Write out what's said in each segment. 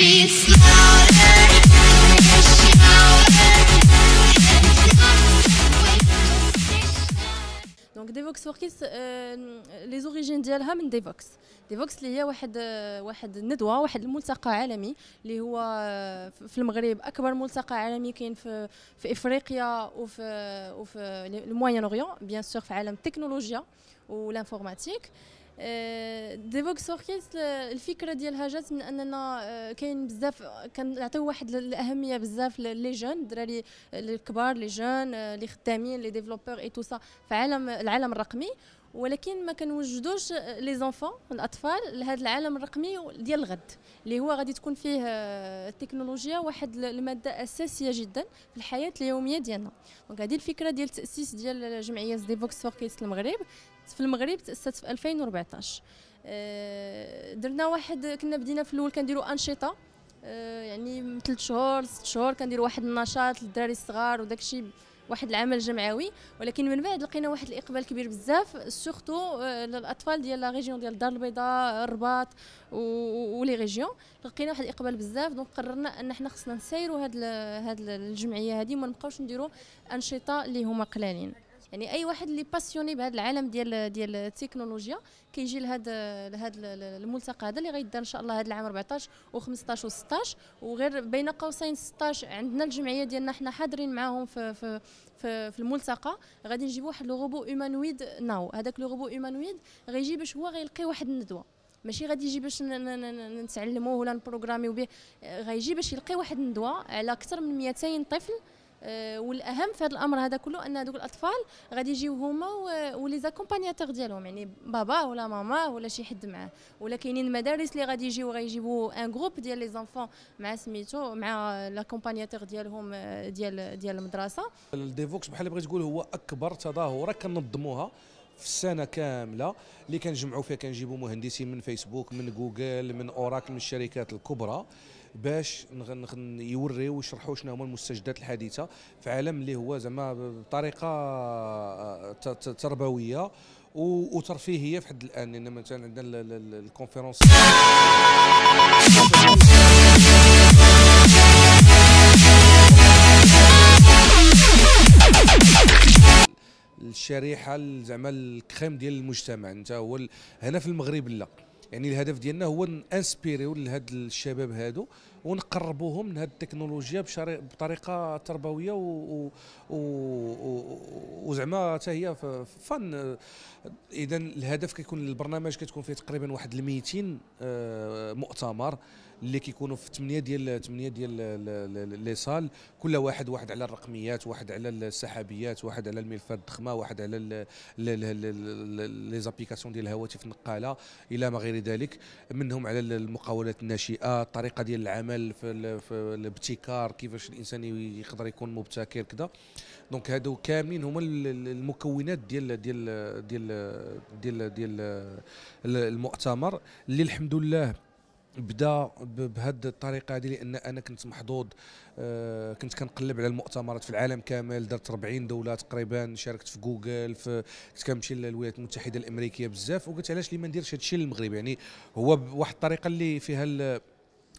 It's. دونك ديفوكس وركيس لي زوريجين ديالها من ديفوكس ديفوكس اللي هي واحد euh, واحد الندوه واحد الملتقى عالمي اللي هو آه، في المغرب اكبر ملتقى عالمي كاين في في افريقيا وفي وفي الموين اوريون بيان سور في عالم التكنولوجيا والانفورماتيك آه، ديفوكس اوركسترا الفكره ديالها جات من اننا آه، كاين بزاف كنعطيو واحد الاهميه بزاف لي جون الدراري الكبار لي جون آه، لي خدامين لي ديفلوبور اي تو سا في عالم العالم الرقمي ولكن ما كنوجدوش لي آه، زونفون الاطفال لهذا العالم الرقمي ديال الغد اللي هو غادي تكون فيه آه، التكنولوجيا واحد الماده اساسيه جدا في الحياه اليوميه ديالنا دونك هذه الفكره ديال التاسيس ديال جمعيه ديفوكس فور كيس المغرب في المغرب تاسست في 2014 آه، درنا واحد كنا بدينا في الاول كنديروا انشطه يعني من شهور ست شهور كنديروا واحد النشاط للدراري الصغار وداكشي واحد العمل جمعوي ولكن من بعد لقينا واحد الاقبال كبير بزاف سورتو آه، للاطفال ديال لا ريجيون ديال الدار البيضاء الرباط ولي ريجيون لقينا واحد الاقبال بزاف دونك قررنا ان حنا خصنا نسايروا هاد هاد الجمعيه هذه وما نبقاوش نديروا انشطه اللي هما قلالين يعني اي واحد اللي باسيوني بهذا العالم ديال ديال التكنولوجيا كيجي لهذا لهذا الملتقى هذا اللي غيدار ان شاء الله هذا العام 14 و15 و16 وغير بين قوسين 16 عندنا الجمعيه ديالنا حنا حاضرين معاهم في في في, في الملتقى غادي نجيبوا واحد لو روبو هيومانويد ناو هذاك لو روبو هيومانويد غيجي باش هو غيلقي واحد الندوه ماشي غادي يجي باش نتعلموه ولا نبروغراميو به آه، غيجي باش يلقي واحد الندوه على اكثر من 200 طفل آه، والاهم في هذا الامر هذا كله ان هذوك الاطفال غادي يجيو هما ولي زاكومبانياتور ديالهم يعني بابا ولا ماما ولا شي حد معاه ولا كاينين مدارس اللي غادي يجيو غيجيبوا ان جروب ديال لي زانفون مع سميتو مع لاكومبانياتور ديالهم آه، ديال ديال المدرسه الديفوكس بحال اللي بغيت تقول هو اكبر تظاهره كنظموها في السنه كامله اللي كنجمعوا فيها كنجيبوا مهندسين من فيسبوك من جوجل من اوراكل من الشركات الكبرى باش يوريو ويشرحوا شنو هما المستجدات الحديثه في عالم اللي هو زعما بطريقه آه، تربويه وترفيهيه في حد الان لان مثلا عندنا الكونفرنس الشريحه زعما الكريم ديال المجتمع انت هو هنا في المغرب لا يعني الهدف ديالنا هو انسبيريو لهاد الشباب هادو ونقربوهم لهاد التكنولوجيا بطريقه تربويه و و وزعما حتى هي فن اذا الهدف كيكون البرنامج كتكون فيه تقريبا واحد 200 آه، مؤتمر اللي كيكونوا في 8 ديال 8 ديال لي صال كل واحد واحد على الرقميات واحد على السحابيات واحد على الملفات الضخمه واحد على لي زابليكاسيون ديال الهواتف النقاله الى ما غير ذلك منهم على المقاولات الناشئه الطريقه ديال العمل في, في الابتكار كيفاش الانسان يقدر يكون مبتكر كذا دونك هادو كاملين هما المكونات ديال ديال ديال ديال, ديال المؤتمر اللي الحمد لله بدا بهذه الطريقه هذه لان انا كنت محظوظ آه، كنت كنقلب على المؤتمرات في العالم كامل درت 40 دوله تقريبا شاركت في جوجل في كنت كنمشي للولايات المتحده الامريكيه بزاف وقلت علاش لي ما نديرش هذا الشيء للمغرب يعني هو بواحد الطريقه اللي فيها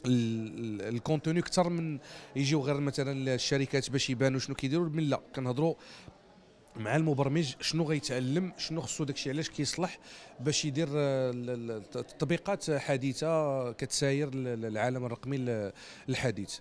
الكونتوني اكثر من يجيو غير مثلا الشركات باش يبانوا شنو كيديروا من لا كنهضروا مع المبرمج شنو غيتعلم شنو خصو داكشي علاش كيصلح باش يدير آه، التطبيقات حديثه كتساير العالم الرقمي الحديث